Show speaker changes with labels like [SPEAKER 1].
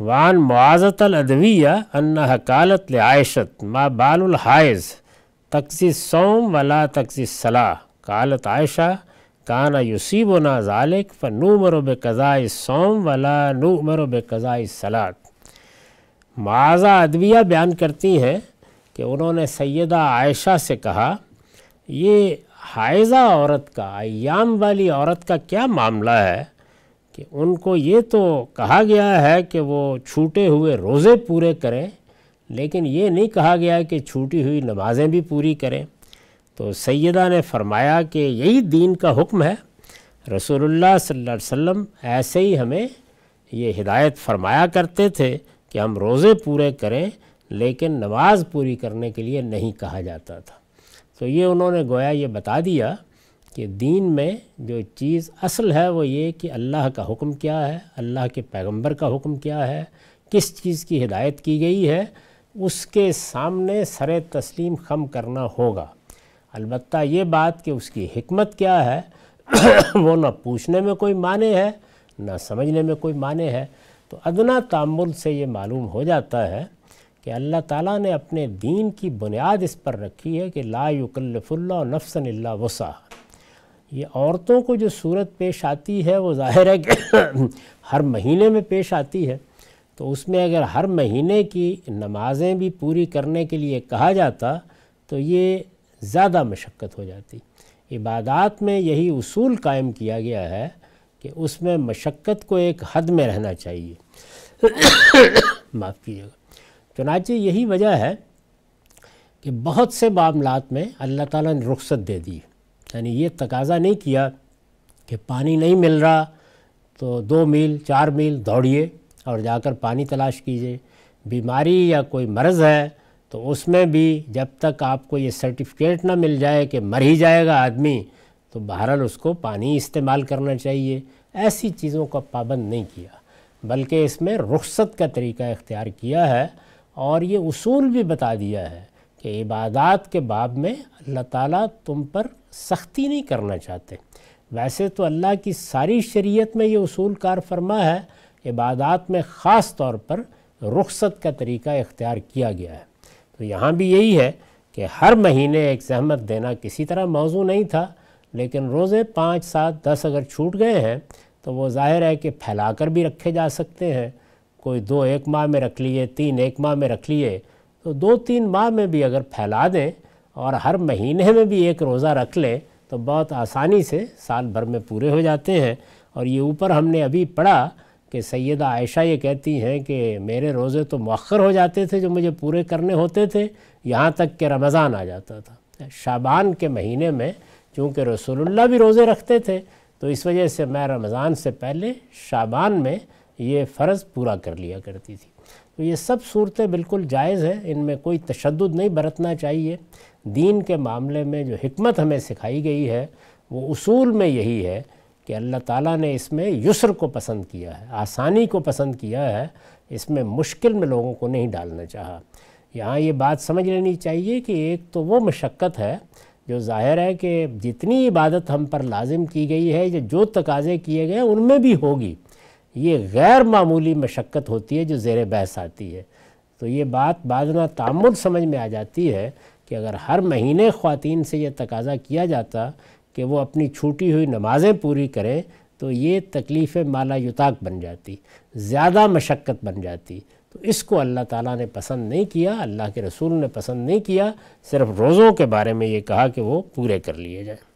[SPEAKER 1] वान अदविया अन्ना हकालत आयशत मा बालहायज़ तकसी सोम वला तकसी सला कालत आयशा काना ना ज़ालिक फ़नूमर बज़ाई सोम वला नूमर बज़ाई सलात मुआज़ा अदविया बयान करती हैं कि उन्होंने सैदा आयशा से कहा ये हायजा औरत का अयाम वाली औरत का क्या मामला है कि उनको ये तो कहा गया है कि वो छूटे हुए रोज़े पूरे करें लेकिन ये नहीं कहा गया है कि छूटी हुई नमाज़ें भी पूरी करें तो सैदा ने फरमाया कि यही दीन का हुक्म है रसूलुल्लाह सल्लल्लाहु अलैहि वसल्लम ऐसे ही हमें ये हिदायत फरमाया करते थे कि हम रोज़े पूरे करें लेकिन नमाज पूरी करने के लिए नहीं कहा जाता था तो ये उन्होंने गोया ये बता दिया कि दीन में जो चीज़ असल है वो ये कि अल्लाह का हुक्म क्या है अल्लाह के पैगंबर का हुक्म क्या है किस चीज़ की हिदायत की गई है उसके सामने सर तस्लीम खम करना होगा अलबत् ये बात कि उसकी हमत क्या है वो ना पूछने में कोई माने है ना समझने में कोई माने है तो अदना तामुल से ये मालूम हो जाता है कि अल्लाह ताला ने अपने दीन की बुनियाद इस पर रखी है कि ला युकल्लफ़ुल्ला नफसन वसा ये औरतों को जो सूरत पेश आती है वो ज़ाहिर है कि हर महीने में पेश आती है तो उसमें अगर हर महीने की नमाज़ें भी पूरी करने के लिए कहा जाता तो ये ज़्यादा मशक्क़त हो जाती इबादात में यही उसूल कायम किया गया है कि उसमें मशक्क़त को एक हद में रहना चाहिए माफ़ कीजिएगा चुनाचे यही वजह है कि बहुत से मामलात में अल्लाह ताला ने रुख्सत दे दी है यानी ये तकाजा नहीं किया कि पानी नहीं मिल रहा तो दो मील चार मील दौड़िए और जाकर पानी तलाश कीजिए बीमारी या कोई मर्ज़ है तो उसमें भी जब तक आपको ये सर्टिफिकेट ना मिल जाए कि मर ही जाएगा आदमी तो बहरहाल उसको पानी इस्तेमाल करना चाहिए ऐसी चीज़ों का पाबंद नहीं किया बल्कि इसमें रुख्सत का तरीका इख्तियार किया है और ये उसूल भी बता दिया है कि इबादत के बाब में अल्लाह ताला तुम पर सख्ती नहीं करना चाहते वैसे तो अल्लाह की सारी शरीयत में ये उसूल कार फरमा है इबादत में ख़ास तौर पर रुखसत का तरीका इख्तियार किया गया है तो यहाँ भी यही है कि हर महीने एक जहमत देना किसी तरह मौजू नहीं था लेकिन रोज़े पाँच सात दस अगर छूट गए हैं तो वो जाहिर है कि फैला कर भी रखे जा सकते हैं कोई दो एक माह में रख लिए तीन एक माह में रख लिए तो दो तीन माह में भी अगर फैला दें और हर महीने में भी एक रोज़ा रख लें तो बहुत आसानी से साल भर में पूरे हो जाते हैं और ये ऊपर हमने अभी पढ़ा कि सैदा आयशा ये कहती हैं कि मेरे रोज़े तो मौखर हो जाते थे जो मुझे पूरे करने होते थे यहाँ तक कि रमज़ान आ जाता था शाबान के महीने में चूँकि रसोल्ला भी रोज़े रखते थे तो इस वजह से मैं रमज़ान से पहले शाबान में ये फ़र्ज़ पूरा कर लिया करती थी तो ये सब सूरतें बिल्कुल जायज़ हैं इनमें कोई तशद नहीं बरतना चाहिए दीन के मामले में जो हमत हमें सिखाई गई है वो असूल में यही है कि अल्लाह ताला ने इसमें युसर को पसंद किया है आसानी को पसंद किया है इसमें मुश्किल में लोगों को नहीं डालना चाहा यहाँ ये बात समझ लेनी चाहिए कि एक तो वो मशक्क़त है जो ज़ाहिर है कि जितनी इबादत हम पर लाजिम की गई है या जो तकाज़े किए गए उनमें भी होगी ये गैर मामूली मशक्क़त होती है जो ज़ेर बहस आती है तो ये बात बाजना तामुल समझ में आ जाती है कि अगर हर महीने ख़वातीन से यह तकाजा किया जाता कि वो अपनी छूटी हुई नमाज़ें पूरी करें तो ये तकलीफ़ माला युताक बन जाती ज़्यादा मशक्क़त बन जाती तो इसको अल्लाह ताला ने पसंद नहीं किया अल्लाह के रसूल ने पसंद नहीं किया सिर्फ रोज़ों के बारे में ये कहा कि वो पूरे कर लिए जाएँ